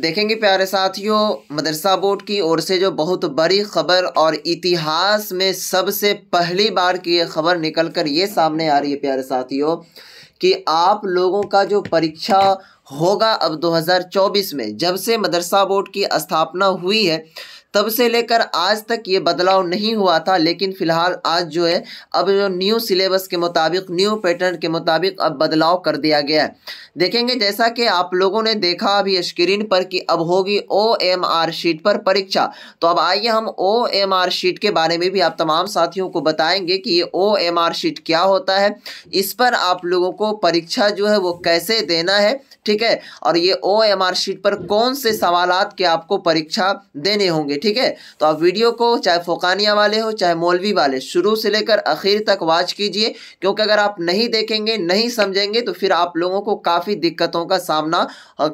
देखेंगे प्यारे साथियों मदरसा बोर्ड की ओर से जो बहुत बड़ी खबर और इतिहास में सबसे पहली बार की ये खबर निकल कर ये सामने आ रही है प्यारे साथियों कि आप लोगों का जो परीक्षा होगा अब 2024 में जब से मदरसा बोर्ड की स्थापना हुई है तब से लेकर आज तक ये बदलाव नहीं हुआ था लेकिन फ़िलहाल आज जो है अब जो न्यू सिलेबस के मुताबिक न्यू पैटर्न के मुताबिक अब बदलाव कर दिया गया है देखेंगे जैसा कि आप लोगों ने देखा अभी स्क्रीन पर कि अब होगी ओ एम आर शीट पर परीक्षा तो अब आइए हम ओ एम आर शीट के बारे में भी आप तमाम साथियों को बताएंगे कि ये ओ एम आर शीट क्या होता है इस पर आप लोगों को परीक्षा जो है वो कैसे देना है ठीक है और ये ओ एम आर शीट पर कौन से सवालात के आपको परीक्षा देने होंगे ठीक है तो आप वीडियो को चाहे फोकानिया वाले हो चाहे मौलवी वाले शुरू से लेकर आखिर तक वाच कीजिए क्योंकि अगर आप नहीं देखेंगे नहीं समझेंगे तो फिर आप लोगों को काफ़ी दिक्कतों का सामना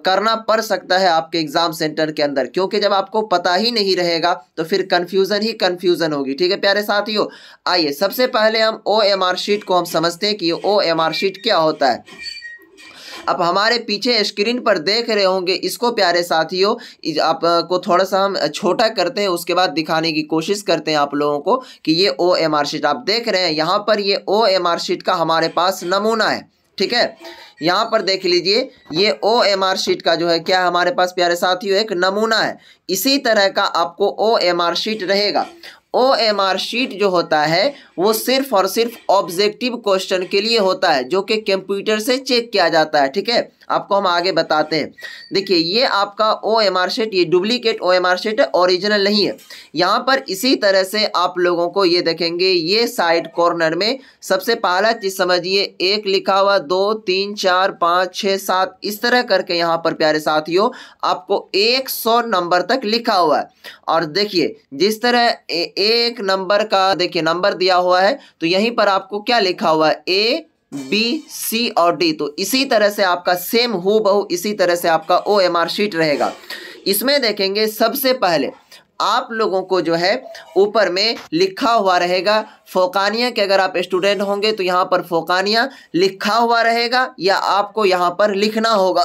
करना पड़ सकता है आपके एग्ज़ाम सेंटर के अंदर क्योंकि जब आपको पता ही नहीं रहेगा तो फिर कन्फ्यूज़न ही कन्फ्यूज़न होगी ठीक है प्यारे साथियों आइए सबसे पहले हम ओ शीट को हम समझते हैं कि ये ओ शीट क्या होता है आप हमारे पीछे स्क्रीन पर देख रहे होंगे इसको प्यारे साथियों आप को थोड़ा सा हम छोटा करते हैं उसके बाद दिखाने की कोशिश करते हैं आप लोगों को कि ये ओ एम आर शीट आप देख रहे हैं यहाँ पर ये ओ एम आर शीट का हमारे पास नमूना है ठीक है यहाँ पर देख लीजिए ये ओ एम आर शीट का जो है क्या हमारे पास प्यारे साथियों एक नमूना है इसी तरह का आपको ओ एम आर शीट रहेगा ओ एम आर शीट जो होता है वो सिर्फ और सिर्फ ऑब्जेक्टिव क्वेश्चन के लिए होता है जो कि कंप्यूटर से चेक किया जाता है ठीक है आपको हम आगे बताते हैं देखिए ये आपका ओ एम आर शेट ये duplicate O M R sheet है ओरिजिनल नहीं है यहाँ पर इसी तरह से आप लोगों को ये देखेंगे ये साइड कॉर्नर में सबसे पहला चीज़ समझिए एक लिखा हुआ दो तीन चार पाँच छः सात इस तरह करके यहाँ पर प्यारे साथियों आपको एक सौ नंबर तक लिखा हुआ है और देखिए जिस तरह एक नंबर का देखिए नंबर दिया हुआ है तो यहीं पर आपको क्या लिखा हुआ है ए बी सी और डी तो इसी तरह से आपका सेम हो बहु इसी तरह से आपका ओ एम आर शीट रहेगा इसमें देखेंगे सबसे पहले आप लोगों को जो है ऊपर में लिखा हुआ रहेगा फोकानिया के अगर आप स्टूडेंट होंगे तो यहाँ पर फोकानिया लिखा हुआ रहेगा या आपको यहाँ पर लिखना होगा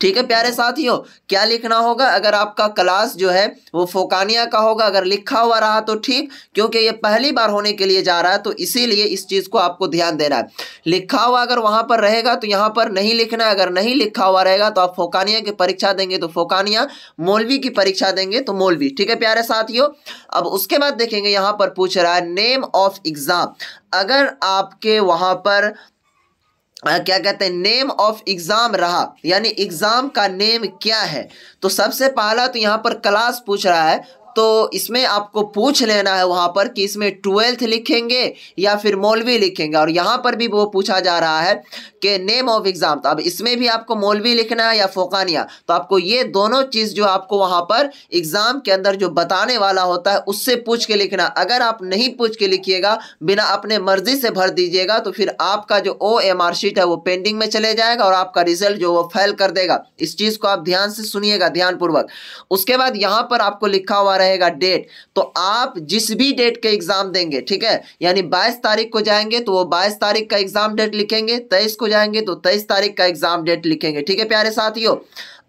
ठीक है प्यारे साथियों क्या लिखना होगा अगर आपका क्लास जो है वो फोकानिया का होगा अगर लिखा हुआ रहा तो ठीक क्योंकि ये पहली बार होने के लिए जा रहा है तो इसीलिए इस चीज़ को आपको ध्यान देना है लिखा हुआ अगर वहाँ पर रहेगा तो यहाँ पर नहीं लिखना है अगर नहीं लिखा हुआ रहेगा तो आप फोकानिया की परीक्षा देंगे तो फोकानिया मौलवी की परीक्षा देंगे तो मौलवी ठीक है प्यारे साथियों अब उसके बाद देखेंगे यहाँ पर पूछ रहा है नेम ऑफ एग्ज़ाम अगर आपके वहाँ पर आ, क्या कहते हैं नेम ऑफ एग्ज़ाम रहा यानी एग्ज़ाम का नेम क्या है तो सबसे पहला तो यहाँ पर क्लास पूछ रहा है तो इसमें आपको पूछ लेना है वहां पर कि इसमें ट्वेल्थ लिखेंगे या फिर मौलवी लिखेंगे और यहां पर भी वो पूछा जा रहा है कि नेम ऑफ एग्ज़ाम तो अब इसमें भी आपको मौलवी लिखना है या फोकानिया तो आपको ये दोनों चीज़ जो आपको वहां पर एग्ज़ाम के अंदर जो बताने वाला होता है उससे पूछ के लिखना अगर आप नहीं पूछ के लिखिएगा बिना अपने मर्जी से भर दीजिएगा तो फिर आपका जो ओ एम आर शीट है वो पेंडिंग में चले जाएगा और आपका रिजल्ट जो वो फेल कर देगा इस चीज़ को आप ध्यान से सुनिएगा ध्यानपूर्वक उसके बाद यहां पर आपको लिखा हुआ रहे रहेगा डेट तो आप जिस भी डेट के एग्ज़ाम देंगे ठीक है यानी बाईस तारीख को जाएंगे तो वो बाईस तारीख का एग्ज़ाम डेट लिखेंगे तेईस को जाएंगे तो तेईस तारीख का एग्ज़ाम डेट लिखेंगे ठीक है प्यारे साथियों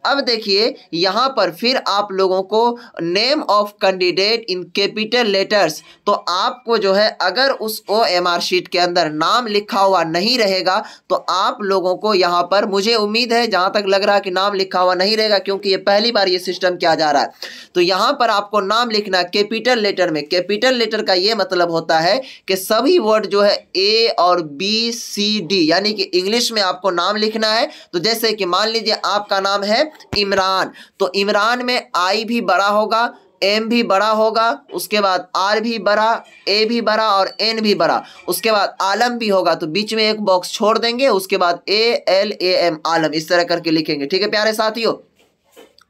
अब देखिए यहाँ पर फिर आप लोगों को name of candidate in capital letters तो आपको जो है अगर उस ओ एम आर शीट के अंदर नाम लिखा हुआ नहीं रहेगा तो आप लोगों को यहाँ पर मुझे उम्मीद है जहाँ तक लग रहा है कि नाम लिखा हुआ नहीं रहेगा क्योंकि ये पहली बार ये सिस्टम किया जा रहा है तो यहाँ पर आपको नाम लिखना कैपिटल लेटर में कैपिटल लेटर का ये मतलब होता है कि सभी वर्ड जो है ए और बी सी डी यानी कि इंग्लिश में आपको नाम लिखना है तो जैसे कि मान लीजिए आपका नाम है इमरान तो इमरान में आई भी बड़ा होगा एम भी बड़ा होगा उसके बाद आर भी बड़ा ए भी बड़ा और एन भी बड़ा उसके बाद आलम भी होगा तो बीच में एक बॉक्स छोड़ देंगे उसके बाद ए एल ए एम आलम इस तरह करके लिखेंगे ठीक है प्यारे साथियों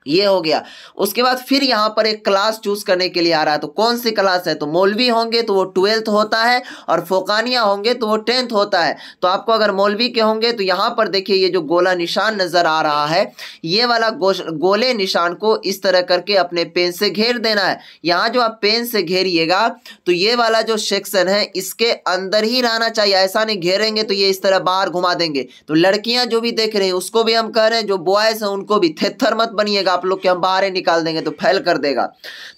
ये हो गया उसके बाद फिर यहाँ पर एक क्लास चूज करने के लिए आ रहा है तो कौन सी क्लास है तो मौलवी होंगे तो वो ट्वेल्थ होता है और फोकानिया होंगे तो वो टेंथ होता है तो आपको अगर मौलवी के होंगे तो यहाँ पर देखिए ये जो गोला निशान नज़र आ रहा है ये वाला गोले निशान को इस तरह करके अपने पेन से घेर देना है यहाँ जो आप पेन से घेरिएगा तो ये वाला जो सेक्शन है इसके अंदर ही रहना चाहिए ऐसा नहीं घेरेंगे तो ये इस तरह बाहर घुमा देंगे तो लड़कियां जो भी देख रहे हैं उसको भी हम कह रहे हैं जो बॉयज़ हैं उनको भी थेथर मत बनिएगा कहेगा आप लोग कि हम बाहर ही निकाल देंगे तो फेल कर देगा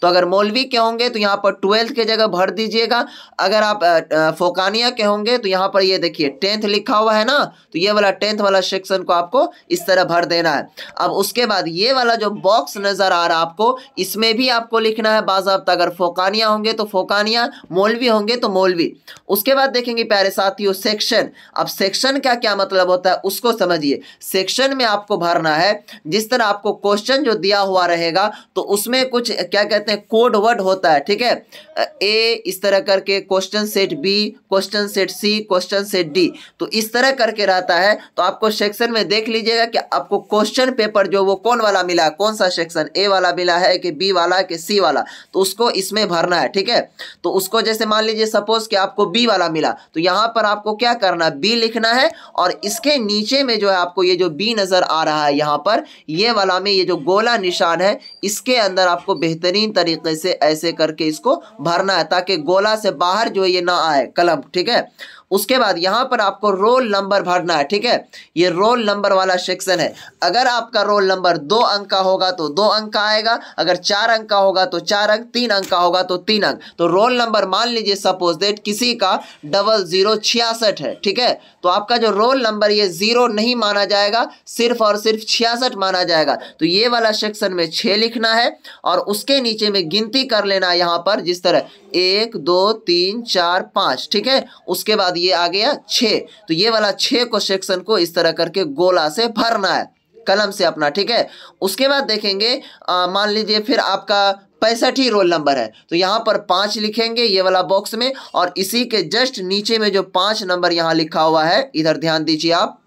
तो अगर मौलवी के होंगे तो यहाँ पर ट्वेल्थ के जगह भर दीजिएगा अगर आप फोकानिया के होंगे तो यहाँ पर ये देखिए टेंथ लिखा हुआ है ना तो ये वाला टेंथ वाला सेक्शन को आपको इस तरह भर देना है अब उसके बाद ये वाला जो बॉक्स नज़र आ रहा है आपको इसमें भी आपको लिखना है बाजाबता अगर फोकानिया होंगे तो फोकानिया मौलवी होंगे तो मौलवी उसके बाद देखेंगे प्यारे साथियों सेक्शन अब सेक्शन का क्या मतलब होता है उसको समझिए सेक्शन में आपको भरना है जिस तरह आपको क्वेश्चन जो दिया हुआ रहेगा तो उसमें कुछ क्या कहते हैं कोड वर्ड होता है ठीक है ए इस तरह करके question set B question set C question set D तो इस तरह करके रहता है तो आपको सेक्शन में देख लीजिएगा कि आपको क्वेश्चन पेपर जो वो कौन वाला मिला कौन सा सेक्शन ए वाला मिला है कि बी वाला है कि सी वाला तो उसको इसमें भरना है ठीक है तो उसको जैसे मान लीजिए सपोज कि आपको बी वाला मिला तो यहाँ पर आपको क्या करना है बी लिखना है और इसके नीचे में जो है आपको ये जो बी नज़र आ रहा है यहाँ पर ये वाला में ये जो गोला निशान है इसके अंदर आपको बेहतरीन तरीके से ऐसे करके इसको भरना है ताकि गोला से बाहर जो ये ना आए कलम ठीक है उसके बाद यहाँ पर आपको रोल नंबर भरना है ठीक है ये रोल नंबर वाला सेक्शन है अगर आपका रोल नंबर दो अंक का होगा तो दो अंक का आएगा अगर चार अंक का होगा तो चार अंक तीन अंक का होगा तो तीन अंक तो रोल नंबर मान लीजिए सपोज देट किसी का डबल जीरो छियासठ है ठीक है तो आपका जो रोल नंबर ये जीरो नहीं माना जाएगा सिर्फ और सिर्फ छियासठ माना जाएगा तो ये वाला सेक्शन में छः लिखना है और उसके नीचे में गिनती कर लेना यहाँ पर जिस तरह एक दो तीन चार पाँच ठीक है उसके बाद ये आ गया छे तो ये वाला छे को सेक्शन को इस तरह करके गोला से भरना है कलम से अपना ठीक है उसके बाद देखेंगे मान लीजिए फिर आपका पैंसठ ही रोल नंबर है तो यहाँ पर पाँच लिखेंगे ये वाला बॉक्स में और इसी के जस्ट नीचे में जो पाँच नंबर यहाँ लिखा हुआ है इधर ध्यान दीजिए आप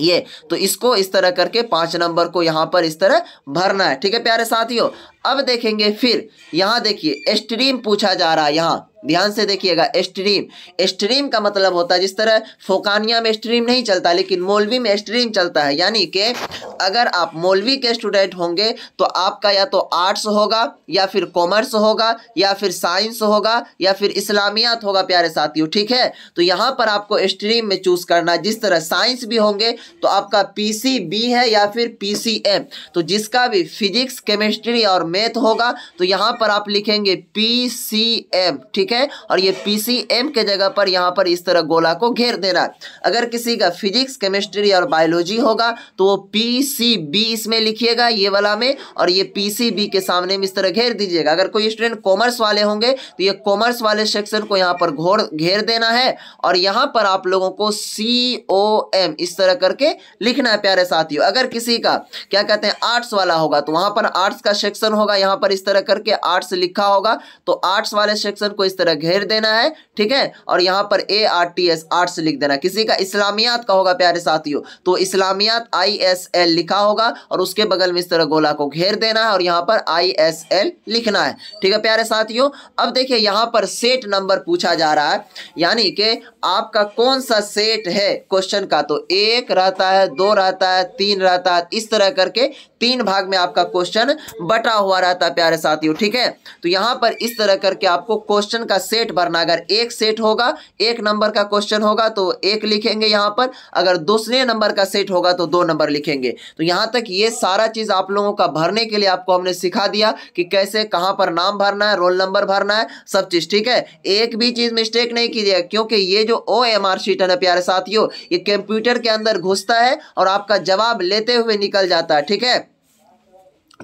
ये तो इसको इस तरह करके पाँच नंबर को यहाँ पर इस तरह भरना है ठीक है प्यारे साथियों अब देखेंगे फिर यहाँ देखिए स्ट्रीम पूछा जा रहा है यहाँ ध्यान से देखिएगा एस्ट्रीम एस्ट्रीम का मतलब होता है जिस तरह फोकानिया में स्ट्रीम नहीं चलता लेकिन मौलवी में स्ट्रीम चलता है यानी कि अगर आप मौलवी के स्टूडेंट होंगे तो आपका या तो आर्ट्स होगा या फिर कॉमर्स होगा या फिर साइंस होगा या फिर इस्लामियात होगा प्यारे साथियों ठीक है तो यहाँ पर आपको स्ट्रीम में चूज़ करना जिस तरह साइंस भी होंगे तो आपका पी है या फिर पी तो जिसका भी फिजिक्स केमिस्ट्री और मैथ होगा तो यहाँ पर आप लिखेंगे पी सी एम ठीक है और ये पी सी एम के जगह पर यहाँ पर इस तरह गोला को घेर देना अगर किसी का फिजिक्स केमिस्ट्री और बायोलॉजी होगा तो वो पी सी बी इसमें लिखिएगा ये वाला में और ये पी सी बी के सामने में इस तरह घेर दीजिएगा अगर कोई स्टूडेंट कॉमर्स वाले होंगे तो ये कॉमर्स वाले सेक्शन को यहाँ पर घोर घेर देना है और यहाँ पर आप लोगों को सी ओ एम इस तरह करके लिखना है प्यारे साथियों अगर किसी का क्या कहते हैं आर्ट्स वाला होगा तो वहाँ पर आर्ट्स का सेक्शन होगा होगा यहाँ पर इस तरह करके आर्ट्स लिखा होगा तो आर्ट्स वाले सेक्शन को इस तरह घेर देना है ठीक है और यहाँ पर A R T S arts लिख देना किसी का इस्लामियात का होगा प्यारे साथियों तो इस्लामियात आई एस एल लिखा होगा और उसके बगल में इस तरह गोला को घेर देना है और यहाँ पर आई एस एल लिखना है ठीक है प्यारे साथियों अब देखिए यहाँ पर सेट नंबर पूछा जा रहा है यानी कि आपका कौन सा सेट है क्वेश्चन का तो एक रहता है दो रहता है तीन रहता है इस तरह करके तीन भाग में आपका क्वेश्चन बटा हुआ हुआ रहता है प्यारे साथियों ठीक है तो यहाँ पर इस तरह करके आपको क्वेश्चन का सेट भरना अगर एक सेट होगा एक नंबर का क्वेश्चन होगा तो एक लिखेंगे यहाँ पर अगर दूसरे नंबर का सेट होगा तो दो नंबर लिखेंगे तो यहाँ तक ये सारा चीज़ आप लोगों का भरने के लिए आपको हमने सिखा दिया कि कैसे कहाँ पर नाम भरना है रोल नंबर भरना है सब चीज़ ठीक है एक भी चीज़ मिस्टेक नहीं कीजिएगा क्योंकि ये जो ओ एम आर शीटन है प्यारे साथियों ये कंप्यूटर के अंदर घुसता है और आपका जवाब लेते हुए निकल जाता है ठीक है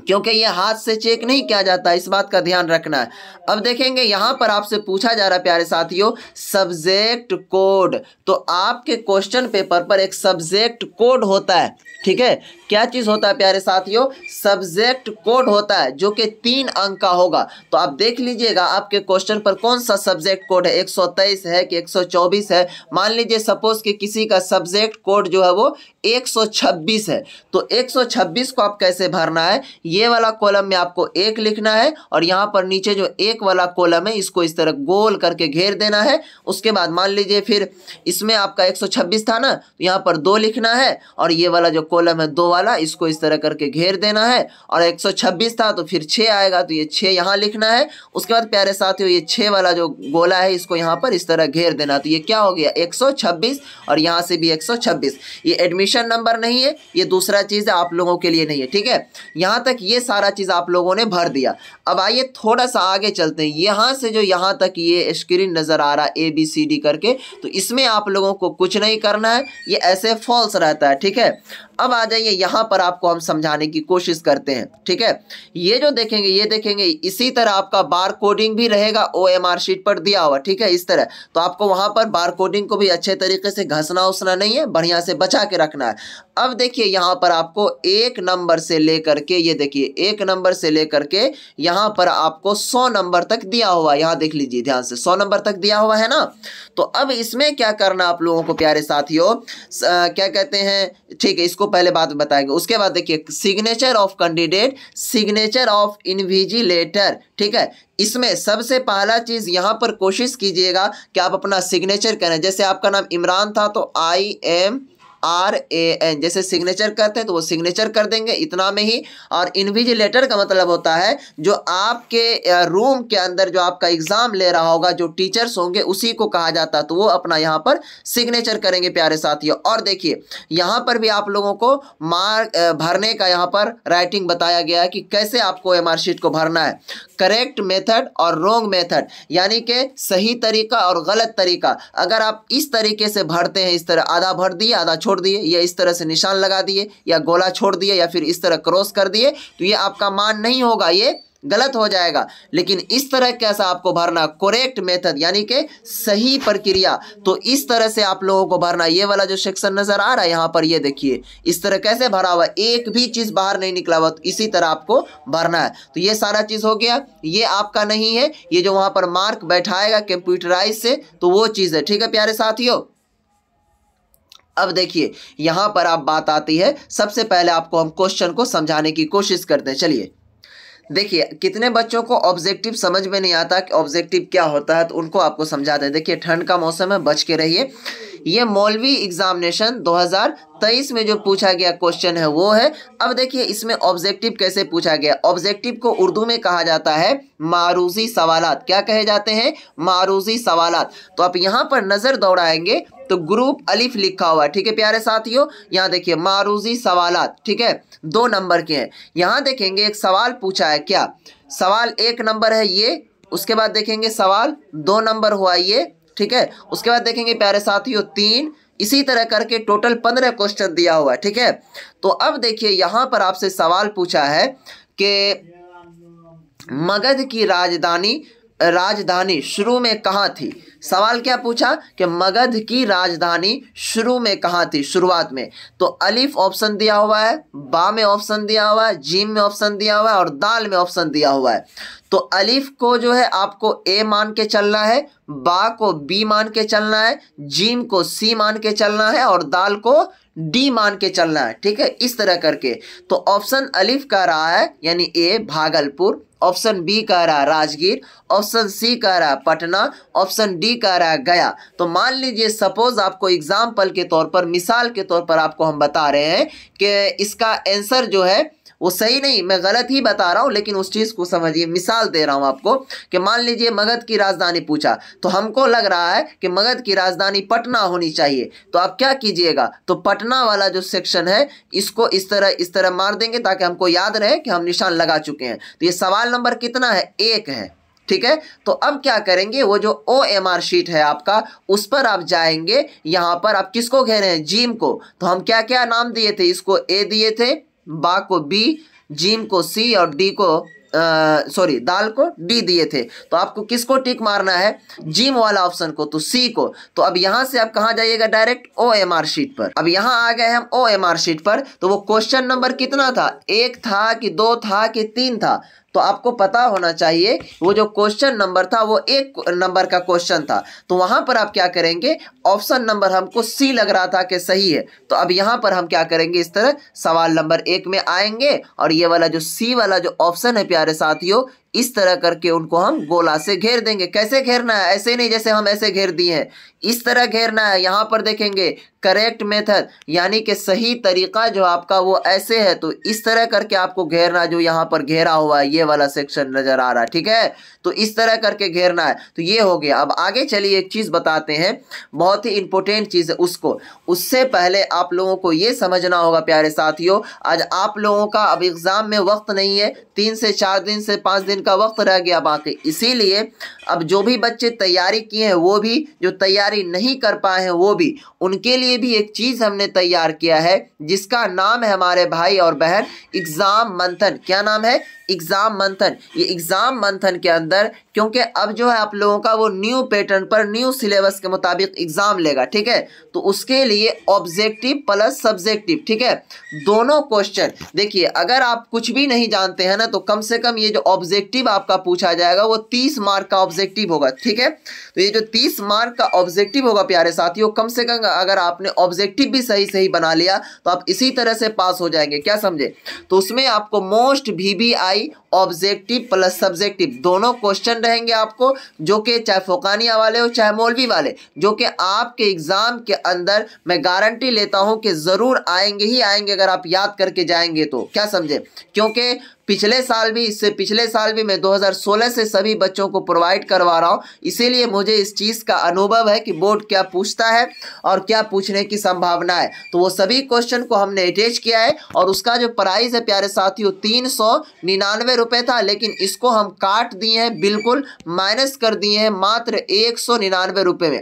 क्योंकि ये हाथ से चेक नहीं किया जाता इस बात का ध्यान रखना है अब देखेंगे यहाँ पर आपसे पूछा जा रहा है प्यारे साथियों सब्जेक्ट कोड तो आपके क्वेश्चन पेपर पर एक सब्जेक्ट कोड होता है ठीक है क्या चीज़ होता है प्यारे साथियों सब्जेक्ट कोड होता है जो कि तीन अंक का होगा तो आप देख लीजिएगा आपके क्वेश्चन पर कौन सा सब्जेक्ट कोड है एक है कि एक है मान लीजिए सपोज कि किसी का सब्जेक्ट कोड जो है वो एक है तो एक को आप कैसे भरना है ये वाला कॉलम में आपको एक लिखना है और यहाँ पर नीचे जो एक वाला कॉलम है इसको इस तरह गोल करके घेर देना है उसके बाद मान लीजिए फिर इसमें आपका एक था ना तो यहाँ पर दो लिखना है और ये वाला जो कॉलम है दो वाला इसको इस तरह करके घेर देना है और एक था तो फिर छः आएगा तो ये छः यहाँ लिखना है उसके बाद प्यारे साथियों ये छः वाला जो गोला है इसको यहाँ पर इस तरह घेर देना तो ये क्या हो गया 126 और यहाँ से भी 126 ये एडमिशन नंबर नहीं है ये दूसरा चीज़ है आप लोगों के लिए नहीं है ठीक है यहाँ तक तक ये सारा चीज़ आप लोगों ने भर दिया अब आइए थोड़ा सा आगे चलते हैं यहाँ से जो यहाँ तक ये स्क्रीन नज़र आ रहा है ए बी सी डी करके तो इसमें आप लोगों को कुछ नहीं करना है ये ऐसे फॉल्स रहता है ठीक है अब आ जाइए यहाँ पर आपको हम समझाने की कोशिश करते हैं ठीक है ये जो देखेंगे ये देखेंगे इसी तरह आपका बार कोडिंग भी रहेगा ओ एम आर शीट पर दिया हुआ ठीक है इस तरह तो आपको वहाँ पर बार कोडिंग को भी अच्छे तरीके से घसना उसना नहीं है बढ़िया से बचा के रखना है अब देखिए यहाँ पर आपको एक नंबर से लेकर के ये देखिए एक नंबर से लेकर के यहाँ पर आपको सौ नंबर तक दिया हुआ यहाँ देख लीजिए ध्यान से सौ नंबर तक दिया हुआ है ना तो अब इसमें क्या करना आप लोगों को प्यारे साथियों क्या कहते हैं ठीक है इसको पहले बात बताएंगे उसके बाद देखिए signature of candidate signature of invigilator ठीक है इसमें सबसे पहला चीज यहां पर कोशिश कीजिएगा कि आप अपना सिग्नेचर करें जैसे आपका नाम इमरान था तो I M R A N जैसे सिग्नेचर करते हैं तो वो सिग्नेचर कर देंगे इतना में ही और इन्विजिलेटर का मतलब होता है जो आपके रूम के अंदर जो आपका एग्ज़ाम ले रहा होगा जो टीचर्स होंगे उसी को कहा जाता है तो वो अपना यहाँ पर सिग्नेचर करेंगे प्यारे साथियों और देखिए यहाँ पर भी आप लोगों को मार्क भरने का यहाँ पर राइटिंग बताया गया है कि कैसे आपको एम शीट को भरना है करेक्ट मेथड और रोंग मेथड यानी कि सही तरीका और गलत तरीका अगर आप इस तरीके से भरते हैं इस तरह आधा भर दिए आधा छोड़ दिए या इस तरह से निशान लगा दिए या गोला छोड़ दिए या फिर इस तरह क्रॉस कर दिए तो ये आपका मान नहीं होगा ये गलत हो जाएगा लेकिन इस तरह कैसा आपको भरना करेक्ट मेथड यानी कि सही प्रक्रिया तो इस तरह से आप लोगों को भरना ये वाला जो सेक्शन नज़र आ रहा है यहाँ पर ये देखिए इस तरह कैसे भरा हुआ एक भी चीज़ बाहर नहीं निकला हुआ तो इसी तरह आपको भरना है तो ये सारा चीज़ हो गया ये आपका नहीं है ये जो वहाँ पर मार्क बैठाएगा कंप्यूटराइज से तो वो चीज़ है ठीक है प्यारे साथियों अब देखिए यहां पर आप बात आती है सबसे पहले आपको हम क्वेश्चन को समझाने की कोशिश करते हैं चलिए देखिए कितने बच्चों को ऑब्जेक्टिव समझ में नहीं आता कि ऑब्जेक्टिव क्या होता है तो उनको आपको समझा दें देखिए ठंड का मौसम है बच के रहिए ये मौलवी एग्जामिनेशन 2023 में जो पूछा गया क्वेश्चन है वो है अब देखिए इसमें ऑब्जेक्टिव कैसे पूछा गया ऑब्जेक्टिव को उर्दू में कहा जाता है मारूजी सवालत क्या कहे जाते हैं मारूजी सवालत तो आप यहाँ पर नज़र दौड़ाएंगे तो ग्रुप अलिफ लिखा हुआ है ठीक है प्यारे साथियों यहाँ देखिए मारूजी सवालत ठीक है दो नंबर के हैं यहाँ देखेंगे एक सवाल पूछा है क्या सवाल एक नंबर है ये उसके बाद देखेंगे सवाल दो नंबर हुआ ये ठीक है उसके बाद देखेंगे प्यारे साथियों तीन इसी तरह करके टोटल पंद्रह क्वेश्चन दिया हुआ है ठीक है तो अब देखिए यहां पर आपसे सवाल पूछा है कि मगध की राजधानी राजधानी शुरू में कहाँ थी सवाल क्या पूछा कि मगध की राजधानी शुरू में कहाँ थी शुरुआत में तो अलिफ ऑप्शन दिया हुआ है बा में ऑप्शन दिया हुआ है जीम में ऑप्शन दिया हुआ है और दाल में ऑप्शन दिया हुआ है तो अलिफ को जो है आपको ए मान के चलना है बा को बी मान के चलना है जीम को सी मान के चलना है और दाल को डी मान के चलना है ठीक है इस तरह करके तो ऑप्शन अलिफ कह रहा है यानी ए भागलपुर ऑप्शन बी कह रहा है राजगीर ऑप्शन सी कह रहा है पटना ऑप्शन डी कह रहा है गया तो मान लीजिए सपोज आपको एग्जाम्पल के तौर पर मिसाल के तौर पर आपको हम बता रहे हैं कि इसका आंसर जो है वो सही नहीं मैं गलत ही बता रहा हूँ लेकिन उस चीज़ को समझिए मिसाल दे रहा हूँ आपको कि मान लीजिए मगध की राजधानी पूछा तो हमको लग रहा है कि मगध की राजधानी पटना होनी चाहिए तो आप क्या कीजिएगा तो पटना वाला जो सेक्शन है इसको इस तरह इस तरह मार देंगे ताकि हमको याद रहे कि हम निशान लगा चुके हैं तो ये सवाल नंबर कितना है एक है ठीक है तो अब क्या करेंगे वो जो ओ एम आर शीट है आपका उस पर आप जाएंगे यहां पर आप किसको कह रहे हैं जीम को तो हम क्या क्या नाम दिए थे इसको ए दिए थे बा को बी जीम को सी और डी को सॉरी दाल को डी दिए थे तो आपको किसको टिक मारना है जीम वाला ऑप्शन को तो सी को तो अब यहां से आप कहा जाइएगा direct O M R sheet पर अब यहां आ गए हम ओ एम आर शीट पर तो वो क्वेश्चन नंबर कितना था एक था कि दो था कि तीन था तो आपको पता होना चाहिए वो जो क्वेश्चन नंबर था वो एक नंबर का क्वेश्चन था तो वहां पर आप क्या करेंगे ऑप्शन नंबर हमको सी लग रहा था कि सही है तो अब यहां पर हम क्या करेंगे इस तरह सवाल नंबर एक में आएंगे और ये वाला जो सी वाला जो ऑप्शन है प्यारे साथियों इस तरह करके उनको हम गोला से घेर देंगे कैसे घेरना है ऐसे नहीं जैसे हम ऐसे घेर दिए हैं इस तरह घेरना है यहाँ पर देखेंगे करेक्ट मेथड यानी कि सही तरीका जो आपका वो ऐसे है तो इस तरह करके आपको घेरना जो यहाँ पर घेरा हुआ है ये वाला सेक्शन नज़र आ रहा है ठीक है तो इस तरह करके घेरना है तो ये हो गया अब आगे चलिए एक चीज़ बताते हैं बहुत ही इंपॉर्टेंट चीज़ है उसको उससे पहले आप लोगों को ये समझना होगा प्यारे साथियों आज आप लोगों का अब एग्ज़ाम में वक्त नहीं है तीन से चार दिन से पाँच दिन का वक्त रह गया बाकी इसीलिए अब जो भी बच्चे तैयारी किए हैं वो भी जो तैयारी नहीं कर पाए हैं वो भी उनके लिए भी एक चीज़ हमने तैयार किया है जिसका नाम है हमारे भाई और बहन एग्ज़ाम मंथन क्या नाम है एग्ज़ाम मंथन ये एग्ज़ाम मंथन के अंदर क्योंकि अब जो है आप लोगों का वो न्यू पैटर्न पर न्यू सिलेबस के मुताबिक एग्ज़ाम लेगा ठीक है तो उसके लिए ऑब्जेक्टिव प्लस सब्जेक्टिव ठीक है दोनों क्वेश्चन देखिए अगर आप कुछ भी नहीं जानते हैं ना तो कम से कम ये जो ऑब्जेक्टिव ऑब्जेक्टिव आपका पूछा जाएगा वो तीस मार्क का ऑब्जेक्टिव होगा ठीक है तो ये जो तीस मार्क का ऑब्जेक्टिव होगा प्यारे साथियों कम से कम अगर आपने ऑब्जेक्टिव भी सही सही बना लिया तो आप इसी तरह से पास हो जाएंगे क्या समझे तो उसमें आपको most VVI objective plus subjective दोनों क्वेश्चन रहेंगे आपको जो कि चाहे फोकानिया वाले हो चाहे मौलवी वाले जो कि आपके एग्ज़ाम के अंदर मैं गारंटी लेता हूं कि ज़रूर आएंगे ही आएंगे अगर आप याद करके जाएंगे तो क्या समझे क्योंकि पिछले साल भी इससे पिछले साल भी मैं 2016 से सभी बच्चों को प्रोवाइड करवा रहा हूँ इसीलिए मुझे इस चीज़ का अनुभव है कि बोर्ड क्या पूछता है और क्या पूछने की संभावना है तो वो सभी क्वेश्चन को हमने अटैच किया है और उसका जो प्राइस है प्यारे साथियों तीन सौ निन्यानवे रुपये था लेकिन इसको हम काट दिए हैं बिल्कुल माइनस कर दिए हैं मात्र एक सौ निन्यानवे रुपये में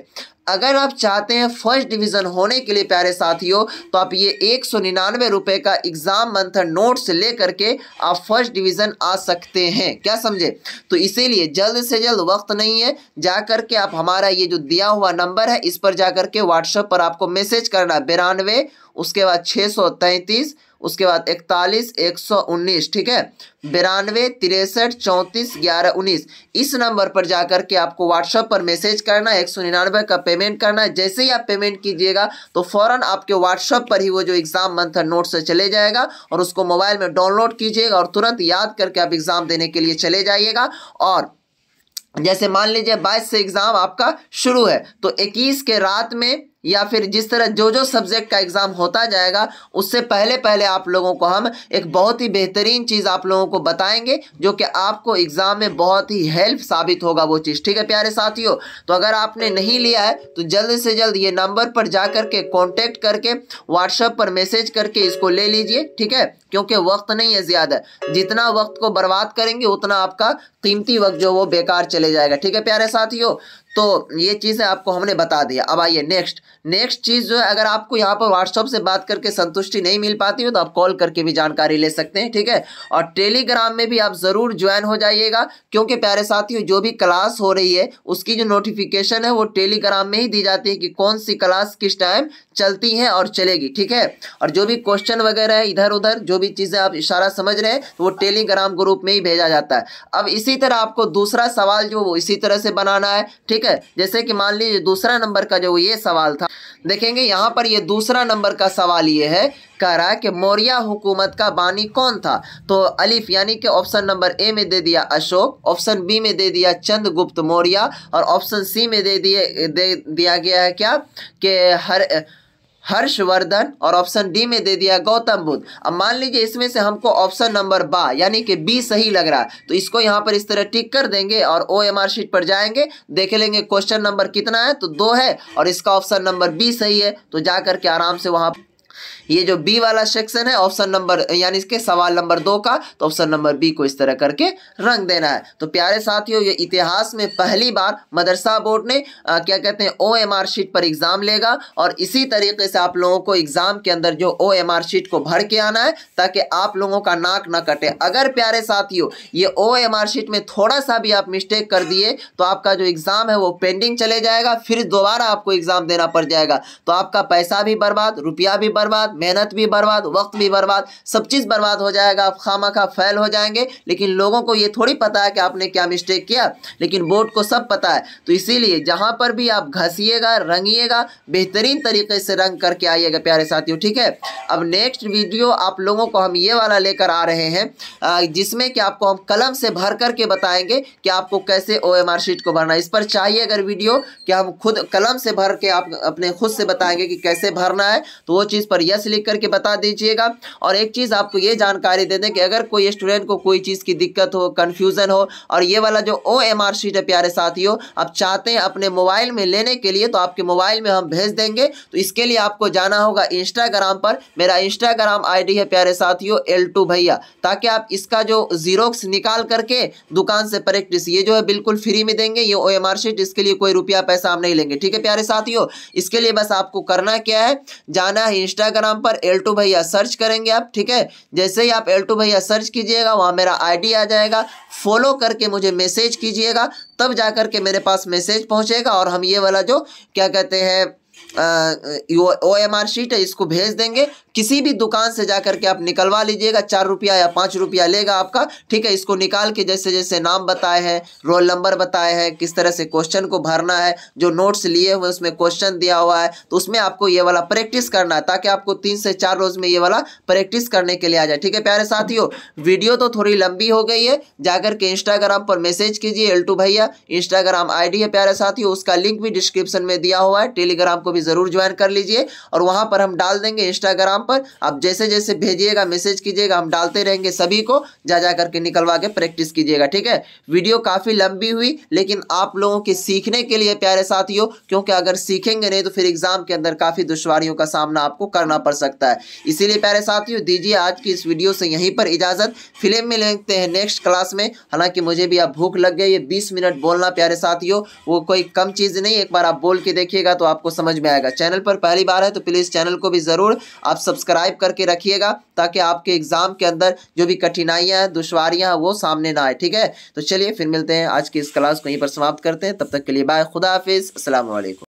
अगर आप चाहते हैं फर्स्ट डिवीज़न होने के लिए प्यारे साथियों तो आप ये एक सौ निन्यानवे रुपए का एग्ज़ाम मंथन नोट्स लेकर के आप फर्स्ट डिवीज़न आ सकते हैं क्या समझे तो इसीलिए जल्द से जल्द वक्त नहीं है जाकर के आप हमारा ये जो दिया हुआ नंबर है इस पर जाकर के व्हाट्सएप पर आपको मैसेज करना बिरानवे उसके बाद छः सौ तैंतीस उसके बाद इकतालीस एक सौ उन्नीस ठीक है बिरानवे तिरसठ चौंतीस ग्यारह उन्नीस इस नंबर पर जाकर के आपको व्हाट्सएप पर मैसेज करना है एक सौ निन्यानवे का पेमेंट करना है जैसे ही आप पेमेंट कीजिएगा तो फ़ौरन आपके व्हाट्सएप पर ही वो जो एग्ज़ाम मंथ है नोट से चले जाएगा और उसको मोबाइल में डाउनलोड कीजिएगा और तुरंत याद करके आप एग्ज़ाम देने के लिए चले जाइएगा और जैसे मान लीजिए बाईस से एग्ज़ाम आपका शुरू है तो इक्कीस के रात में या फिर जिस तरह जो जो सब्जेक्ट का एग्ज़ाम होता जाएगा उससे पहले पहले आप लोगों को हम एक बहुत ही बेहतरीन चीज़ आप लोगों को बताएंगे जो कि आपको एग्ज़ाम में बहुत ही हेल्प साबित होगा वो चीज़ ठीक है प्यारे साथियों तो अगर आपने नहीं लिया है तो जल्द से जल्द ये नंबर पर जा करके कॉन्टेक्ट करके व्हाट्सएप पर मैसेज करके इसको ले लीजिए ठीक है क्योंकि वक्त नहीं है ज़्यादा जितना वक्त को बर्बाद करेंगे उतना आपका कीमती वक्त जो वो बेकार चले जाएगा ठीक है प्यारे साथियों तो ये चीज़ें आपको हमने बता दिया अब आइए नेक्स्ट नेक्स्ट चीज़ जो है अगर आपको यहाँ पर व्हाट्सअप से बात करके संतुष्टि नहीं मिल पाती हो तो आप कॉल करके भी जानकारी ले सकते हैं ठीक है और टेलीग्राम में भी आप ज़रूर ज्वाइन हो जाइएगा क्योंकि प्यारे साथियों जो भी क्लास हो रही है उसकी जो नोटिफिकेशन है वो टेलीग्राम में ही दी जाती है कि कौन सी क्लास किस टाइम चलती है और चलेगी ठीक है और जो भी क्वेश्चन वगैरह है इधर उधर जो भी चीज़ें आप इशारा समझ रहे हैं तो वो टेलीग्राम ग्रुप में ही भेजा जाता है अब इसी तरह आपको दूसरा सवाल जो वो इसी तरह से बनाना है ठीक ठीक है जैसे कि मान लीजिए दूसरा नंबर का जो ये सवाल था देखेंगे यहाँ पर ये दूसरा नंबर का सवाल ये है कह रहा है कि मौर्य हुकूमत का बानी कौन था तो अलिफ यानी कि ऑप्शन नंबर ए में दे दिया अशोक ऑप्शन बी में दे दिया चंद्रगुप्त मौर्य और ऑप्शन सी में दे दिए दे दिया गया है क्या कि हर हर्षवर्धन और ऑप्शन डी में दे दिया गौतम बुद्ध अब मान लीजिए इसमें से हमको ऑप्शन नंबर बा यानी कि बी सही लग रहा है तो इसको यहाँ पर इस तरह टिक कर देंगे और ओ एम आर शीट पर जाएंगे देख लेंगे क्वेश्चन नंबर कितना है तो दो है और इसका ऑप्शन नंबर बी सही है तो जा करके आराम से वहाँ ये जो बी वाला सेक्शन है ऑप्शन नंबर यानी इसके सवाल नंबर दो का तो ऑप्शन नंबर बी को इस तरह करके रंग देना है तो प्यारे साथियों ये इतिहास में पहली बार मदरसा बोर्ड ने आ, क्या कहते हैं ओ एम आर शीट पर एग्ज़ाम लेगा और इसी तरीके से आप लोगों को एग्ज़ाम के अंदर जो ओ एम आर शीट को भर के आना है ताकि आप लोगों का नाक ना कटे अगर प्यारे साथियों ये ओ एम आर शीट में थोड़ा सा भी आप मिस्टेक कर दिए तो आपका जो एग्ज़ाम है वो पेंडिंग चले जाएगा फिर दोबारा आपको एग्ज़ाम देना पड़ जाएगा तो आपका पैसा भी बर्बाद रुपया भी बर्बाद मेहनत भी बर्बाद वक्त भी बर्बाद सब चीज़ बर्बाद हो जाएगा आप खामा खा फैल हो जाएंगे लेकिन लोगों को ये थोड़ी पता है कि आपने क्या मिस्टेक किया लेकिन बोर्ड को सब पता है तो इसीलिए जहाँ पर भी आप घसीएगा रंगिएगा बेहतरीन तरीके से रंग करके आइएगा प्यारे साथियों ठीक है अब नेक्स्ट वीडियो आप लोगों को हम ये वाला लेकर आ रहे हैं जिसमें कि आपको हम कलम से भर करके बताएंगे कि आपको कैसे ओ शीट को भरना इस पर चाहिए अगर वीडियो कि हम खुद कलम से भर के आप अपने खुद से बताएंगे कि कैसे भरना है तो वो चीज़ पर यस लिख करके बता दीजिएगा और एक चीज़ आपको ये जानकारी दे दें कि अगर कोई स्टूडेंट को कोई चीज़ की दिक्कत हो कन्फ्यूज़न हो और ये वाला जो ओ एम आर शीट है प्यारे साथियों आप चाहते हैं अपने मोबाइल में लेने के लिए तो आपके मोबाइल में हम भेज देंगे तो इसके लिए आपको जाना होगा इंस्टाग्राम पर मेरा इंस्टाग्राम आई है प्यारे साथियों एल भैया ताकि आप इसका जो जीरोक्स निकाल करके दुकान से प्रैक्टिस ये जो है बिल्कुल फ्री में देंगे ये ओ एम आर शीट इसके लिए कोई रुपया पैसा हम नहीं लेंगे ठीक है प्यारे साथियों इसके लिए बस आपको करना क्या है जाना है इंस्टाग्राम पर एल टू भैया सर्च करेंगे आप ठीक है जैसे ही आप टू भैया सर्च कीजिएगा वहाँ मेरा आईडी आ जाएगा फॉलो करके मुझे मैसेज कीजिएगा तब जा के मेरे पास मैसेज पहुँचेगा और हम ये वाला जो क्या कहते हैं ओ एम आर शीट है इसको भेज देंगे किसी भी दुकान से जा करके आप निकलवा लीजिएगा चार रुपया या पाँच रुपया लेगा आपका ठीक है इसको निकाल के जैसे जैसे नाम बताए हैं रोल नंबर बताए हैं किस तरह से क्वेश्चन को भरना है जो नोट्स लिए हुए उसमें क्वेश्चन दिया हुआ है तो उसमें आपको ये वाला प्रैक्टिस करना है ताकि आपको तीन से चार रोज में ये वाला प्रैक्टिस करने के लिए आ जाए ठीक है प्यारे साथियों वीडियो तो थोड़ी लंबी हो गई है जाकर के इंस्टाग्राम पर मैसेज कीजिए एल्टू भैया इंस्टाग्राम आई है प्यारे साथियों उसका लिंक भी डिस्क्रिप्शन में दिया हुआ है टेलीग्राम को भी जरूर ज्वाइन कर लीजिए और वहां पर हम डाल देंगे इंस्टाग्राम इंस्टाग्राम पर आप जैसे जैसे भेजिएगा मैसेज कीजिएगा हम डालते रहेंगे सभी को जा जा करके निकलवा के प्रैक्टिस कीजिएगा ठीक है वीडियो काफ़ी लंबी हुई लेकिन आप लोगों के सीखने के लिए प्यारे साथियों क्योंकि अगर सीखेंगे नहीं तो फिर एग्ज़ाम के अंदर काफ़ी दुश्वारियों का सामना आपको करना पड़ सकता है इसीलिए प्यारे साथियों दीजिए आज की इस वीडियो से यहीं पर इजाज़त फिल्म में लेते हैं नेक्स्ट क्लास में हालांकि मुझे भी अब भूख लग गई है बीस मिनट बोलना प्यारे साथियों वो कोई कम चीज़ नहीं एक बार आप बोल के देखिएगा तो आपको समझ में आएगा चैनल पर पहली बार है तो प्लीज़ चैनल को भी ज़रूर आप सब्सक्राइब करके रखिएगा ताकि आपके एग्ज़ाम के अंदर जो भी कठिनाइयाँ हैं दुशारियाँ वो सामने ना आए ठीक है तो चलिए फिर मिलते हैं आज की इस क्लास को यहीं पर समाप्त करते हैं तब तक के लिए बाय खुदा हाफिज़ असल